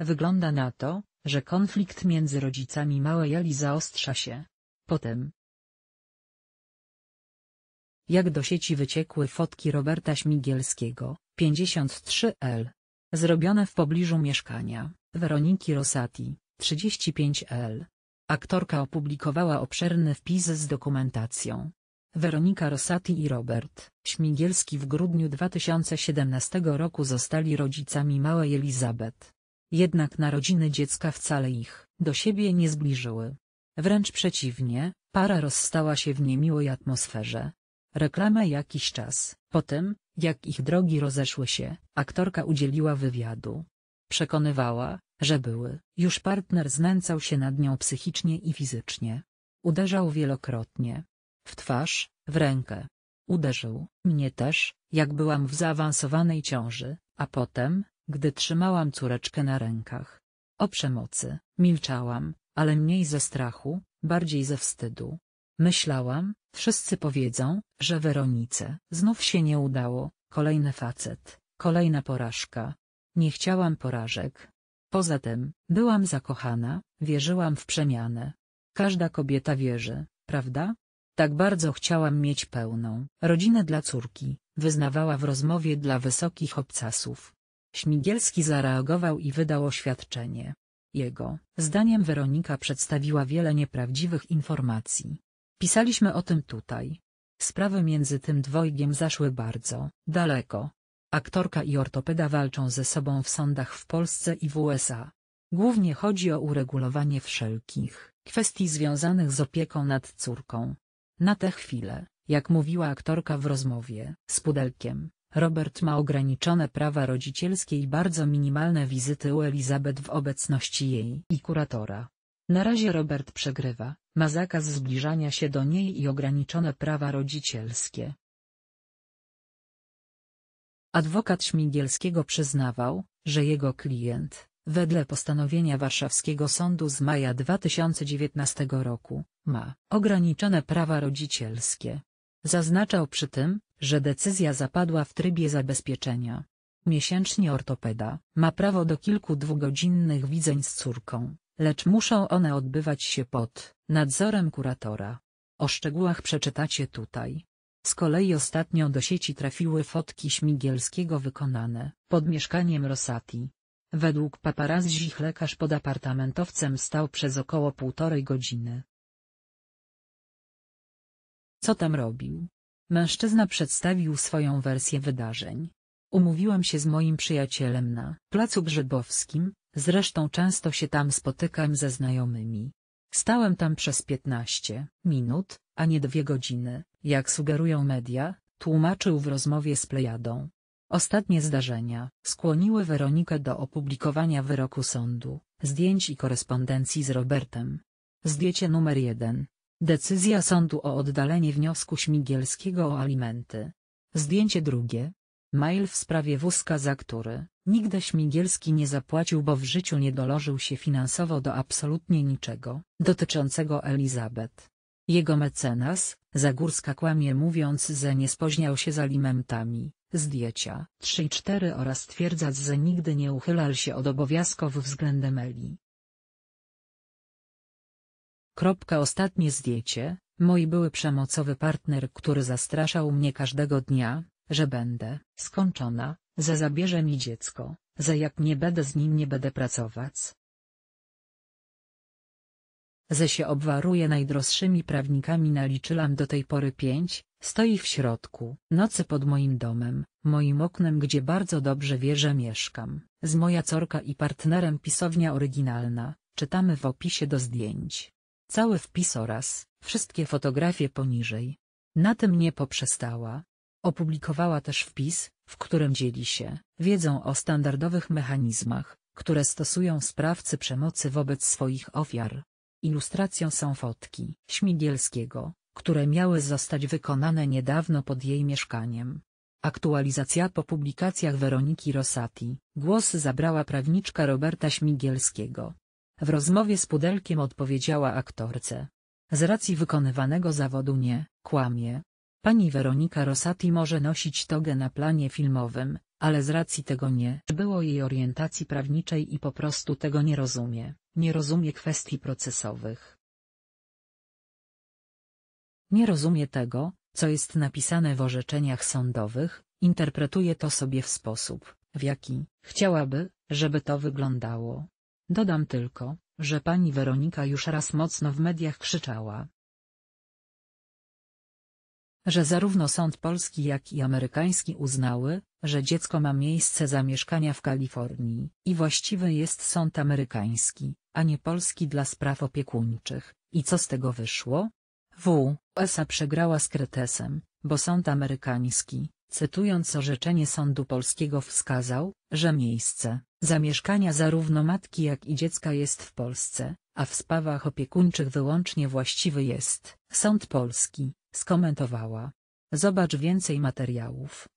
Wygląda na to, że konflikt między rodzicami małej Ali zaostrza się. Potem. Jak do sieci wyciekły fotki Roberta Śmigielskiego, 53L. Zrobione w pobliżu mieszkania, Weroniki Rosati, 35L. Aktorka opublikowała obszerny wpis z dokumentacją. Weronika Rosati i Robert Śmigielski w grudniu 2017 roku zostali rodzicami małej Elizabeth. Jednak narodziny dziecka wcale ich do siebie nie zbliżyły. Wręcz przeciwnie, para rozstała się w niemiłej atmosferze. Reklama jakiś czas po tym, jak ich drogi rozeszły się, aktorka udzieliła wywiadu. Przekonywała, że były już partner znęcał się nad nią psychicznie i fizycznie. Uderzał wielokrotnie. W twarz, w rękę. Uderzył mnie też, jak byłam w zaawansowanej ciąży, a potem, gdy trzymałam córeczkę na rękach. O przemocy, milczałam, ale mniej ze strachu, bardziej ze wstydu. Myślałam, wszyscy powiedzą, że Weronice znów się nie udało, kolejny facet, kolejna porażka. Nie chciałam porażek. Poza tym, byłam zakochana, wierzyłam w przemianę. Każda kobieta wierzy, prawda? Tak bardzo chciałam mieć pełną rodzinę dla córki, wyznawała w rozmowie dla wysokich obcasów. Śmigielski zareagował i wydał oświadczenie. Jego zdaniem Weronika przedstawiła wiele nieprawdziwych informacji. Pisaliśmy o tym tutaj. Sprawy między tym dwojgiem zaszły bardzo daleko. Aktorka i ortopeda walczą ze sobą w sądach w Polsce i w USA. Głównie chodzi o uregulowanie wszelkich kwestii związanych z opieką nad córką. Na tę chwilę, jak mówiła aktorka w rozmowie z Pudelkiem, Robert ma ograniczone prawa rodzicielskie i bardzo minimalne wizyty u Elizabeth w obecności jej i kuratora. Na razie Robert przegrywa, ma zakaz zbliżania się do niej i ograniczone prawa rodzicielskie. Adwokat Śmigielskiego przyznawał, że jego klient, wedle postanowienia Warszawskiego Sądu z maja 2019 roku, ma ograniczone prawa rodzicielskie. Zaznaczał przy tym, że decyzja zapadła w trybie zabezpieczenia. Miesięcznie ortopeda ma prawo do kilku dwugodzinnych widzeń z córką, lecz muszą one odbywać się pod nadzorem kuratora. O szczegółach przeczytacie tutaj. Z kolei ostatnio do sieci trafiły fotki Śmigielskiego wykonane pod mieszkaniem Rosati. Według paparazzich lekarz pod apartamentowcem stał przez około półtorej godziny. Co tam robił? Mężczyzna przedstawił swoją wersję wydarzeń. Umówiłam się z moim przyjacielem na placu Brzydowskim, zresztą często się tam spotykam ze znajomymi. Stałem tam przez 15 minut, a nie dwie godziny, jak sugerują media, tłumaczył w rozmowie z Plejadą. Ostatnie zdarzenia skłoniły Weronikę do opublikowania wyroku sądu, zdjęć i korespondencji z Robertem. Zdjęcie numer jeden. Decyzja sądu o oddalenie wniosku Śmigielskiego o alimenty. Zdjęcie drugie. Mail w sprawie wózka, za który nigdy Śmigielski nie zapłacił, bo w życiu nie dolożył się finansowo do absolutnie niczego dotyczącego Elizabeth. Jego mecenas, Zagórska kłamie mówiąc, że nie spoźniał się z alimentami, zdjęcia 3 i 4 oraz twierdząc, że nigdy nie uchylał się od obowiązków względem Eli. Kropka ostatnie zdjęcie, mój były przemocowy partner, który zastraszał mnie każdego dnia, że będę skończona, że zabierze mi dziecko, że jak nie będę z nim nie będę pracować. Ze się obwaruje najdroższymi prawnikami naliczyłam do tej pory pięć, stoi w środku, nocy pod moim domem, moim oknem gdzie bardzo dobrze wie, że mieszkam, z moja córka i partnerem pisownia oryginalna, czytamy w opisie do zdjęć. Cały wpis oraz wszystkie fotografie poniżej. Na tym nie poprzestała. Opublikowała też wpis, w którym dzieli się wiedzą o standardowych mechanizmach, które stosują sprawcy przemocy wobec swoich ofiar. Ilustracją są fotki Śmigielskiego, które miały zostać wykonane niedawno pod jej mieszkaniem. Aktualizacja po publikacjach Weroniki Rosati. Głos zabrała prawniczka Roberta Śmigielskiego. W rozmowie z Pudelkiem odpowiedziała aktorce. Z racji wykonywanego zawodu nie, kłamie. Pani Weronika Rosati może nosić togę na planie filmowym, ale z racji tego nie było jej orientacji prawniczej i po prostu tego nie rozumie, nie rozumie kwestii procesowych. Nie rozumie tego, co jest napisane w orzeczeniach sądowych, interpretuje to sobie w sposób, w jaki chciałaby, żeby to wyglądało. Dodam tylko, że pani Weronika już raz mocno w mediach krzyczała, że zarówno sąd polski jak i amerykański uznały, że dziecko ma miejsce zamieszkania w Kalifornii i właściwy jest sąd amerykański, a nie polski dla spraw opiekuńczych. I co z tego wyszło? W. USA przegrała z Kretesem, bo sąd amerykański, cytując orzeczenie sądu polskiego wskazał, że miejsce, Zamieszkania zarówno matki jak i dziecka jest w Polsce, a w sprawach opiekuńczych wyłącznie właściwy jest Sąd Polski, skomentowała. Zobacz więcej materiałów.